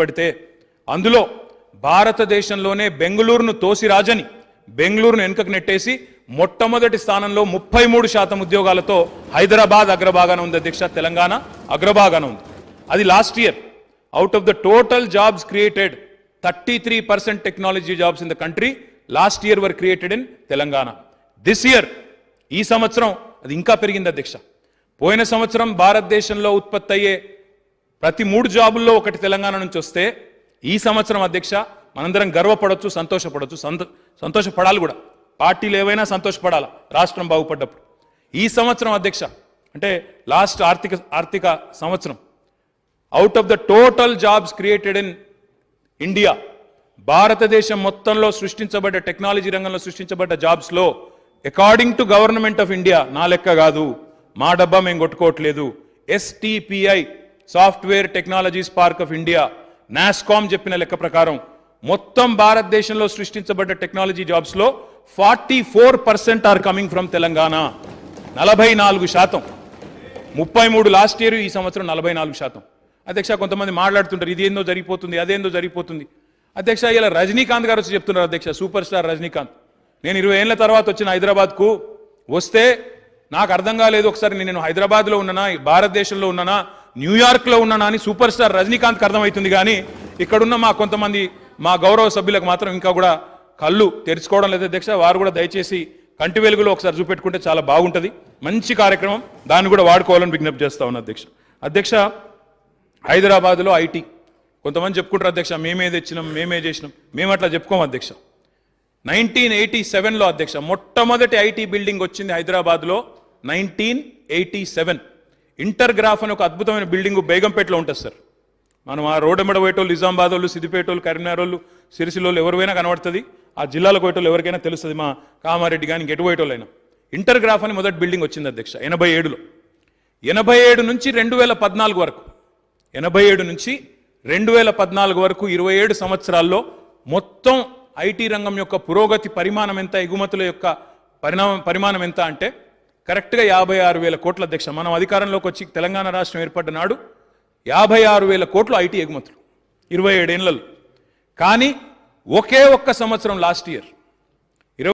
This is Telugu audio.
పడితే అందులో భారతదేశంలోనే బెంగళూరును తోసిరాజని బెంగళూరును వెనుకకు నెట్టేసి మొట్టమొదటి స్థానంలో ముప్పై మూడు శాతం ఉద్యోగాలతో హైదరాబాద్ అగ్రభాగాన ఉంది అధ్యక్ష తెలంగాణ అగ్రభాగాన ఉంది అది last year out of the total jobs created thirty three percent technology jobs in the country last year were created in Telangana this year ఈ సంవత్సరం అది ఇంకా పెరిగింది అధ్యక్ష పోయిన సంవత్సరం భారతదేశంలో ఉత్పత్తి అయ్యే ప్రతి మూడు జాబుల్లో ఒకటి తెలంగాణ నుంచి వస్తే ఈ సంవత్సరం అధ్యక్ష మనందరం గర్వపడవచ్చు సంతోషపడవచ్చు సంత సంతోషపడాలి కూడా పార్టీలు ఏవైనా సంతోషపడాలి రాష్ట్రం బాగుపడ్డప్పుడు ఈ సంవత్సరం అధ్యక్ష అంటే లాస్ట్ ఆర్థిక ఆర్థిక సంవత్సరం out of the total jobs created in India భారతదేశం మొత్తంలో సృష్టించబడ్డ టెక్నాలజీ రంగంలో సృష్టించబడ్డ జాబ్స్లో according to government of India నా లెక్క కాదు మా డబ్బా మేము కొట్టుకోవట్లేదు STPI software technologies park of India NASSCOM చెప్పిన లెక్క ప్రకారం మొత్తం భారతదేశంలో సృష్టించబడ్డ టెక్నాలజీ జాబ్స్లో forty four percent are coming from Telangana నలభై నాలుగు శాతం ముప్పై మూడు లాస్ట్ ఇయర్ ఈ సంవత్సరం నలభై నాలుగు శాతం అధ్యక్ష కొంతమంది మాట్లాడుతుంటారు ఇదేందో జరిగిపోతుంది అదేందో జరిగిపోతుంది అధ్యక్ష ఇలా రజనీకాంత్ గారు వచ్చి చెప్తున్నారు అధ్యక్ష సూపర్ స్టార్ రజనీకాంత్ నేను ఇరవై ఏళ్ళ తర్వాత వచ్చిన హైదరాబాద్కు వస్తే నాకు అర్థం కాలేదు ఒకసారి నేను హైదరాబాద్లో ఉన్నానా భారతదేశంలో ఉన్నానా న్యూయార్క్లో ఉన్న సూపర్ స్టార్ రజనీకాంత్కి అర్థమవుతుంది కానీ ఇక్కడున్న మా కొంతమంది మా గౌరవ సభ్యులకు మాత్రం ఇంకా కూడా కళ్ళు తెరుచుకోవడం లేదా అధ్యక్ష వారు కూడా దయచేసి కంటి వెలుగులో ఒకసారి చూపెట్టుకుంటే చాలా బాగుంటుంది మంచి కార్యక్రమం దాన్ని కూడా వాడుకోవాలని విజ్ఞప్తి చేస్తా ఉన్నా అధ్యక్ష అధ్యక్ష హైదరాబాద్లో ఐటీ కొంతమంది చెప్పుకుంటారు అధ్యక్ష మేమే తెచ్చినాం మేమే చేసినాం మేము అట్లా చెప్పుకోము అధ్యక్ష నైన్టీన్ ఎయిటీ సెవెన్లో అధ్యక్ష మొట్టమొదటి ఐటీ బిల్డింగ్ వచ్చింది హైదరాబాద్లో నైన్టీన్ ఎయిటీ సెవెన్ ఇంటర్గ్రాఫ్ అని ఒక అద్భుతమైన బిల్డింగ్ బేగంపేటలో ఉంటుంది సార్ మనం ఆ రోడ్ మీద పోయేటోళ్ళు నిజామాబాద్ వాళ్ళు సిద్దిపేట వాళ్ళు కరీంనగర్ వాళ్ళు సిరిసిలో ఎవరివైనా కనబడుతుంది ఆ జిల్లాలకు పోయేటోళ్ళు ఎవరికైనా తెలుస్తుంది మా కామారెడ్డి కానీ ఇంకెటు పోయేటోళ్ళైనా ఇంటర్గ్రాఫ్ అని మొదటి బిల్డింగ్ వచ్చింది అధ్యక్ష ఎనభై ఏడులో ఎనభై ఏడు నుంచి రెండు వేల పద్నాలుగు వరకు ఎనభై ఏడు నుంచి రెండు వేల పద్నాలుగు వరకు ఇరవై ఏడు సంవత్సరాల్లో మొత్తం ఐటీ రంగం యొక్క పురోగతి పరిమాణం ఎంత ఎగుమతుల యొక్క పరిణామం పరిమాణం ఎంత అంటే కరెక్ట్గా యాభై ఆరు వేల కోట్ల అధ్యక్ష మనం అధికారంలోకి వచ్చి తెలంగాణ రాష్ట్రం ఏర్పడ్డ నాడు యాభై ఆరు వేల కోట్లు ఐటీ ఎగుమతులు ఇరవై ఏడేళ్లలో కానీ ఒకే ఒక్క సంవత్సరం లాస్ట్ ఇయర్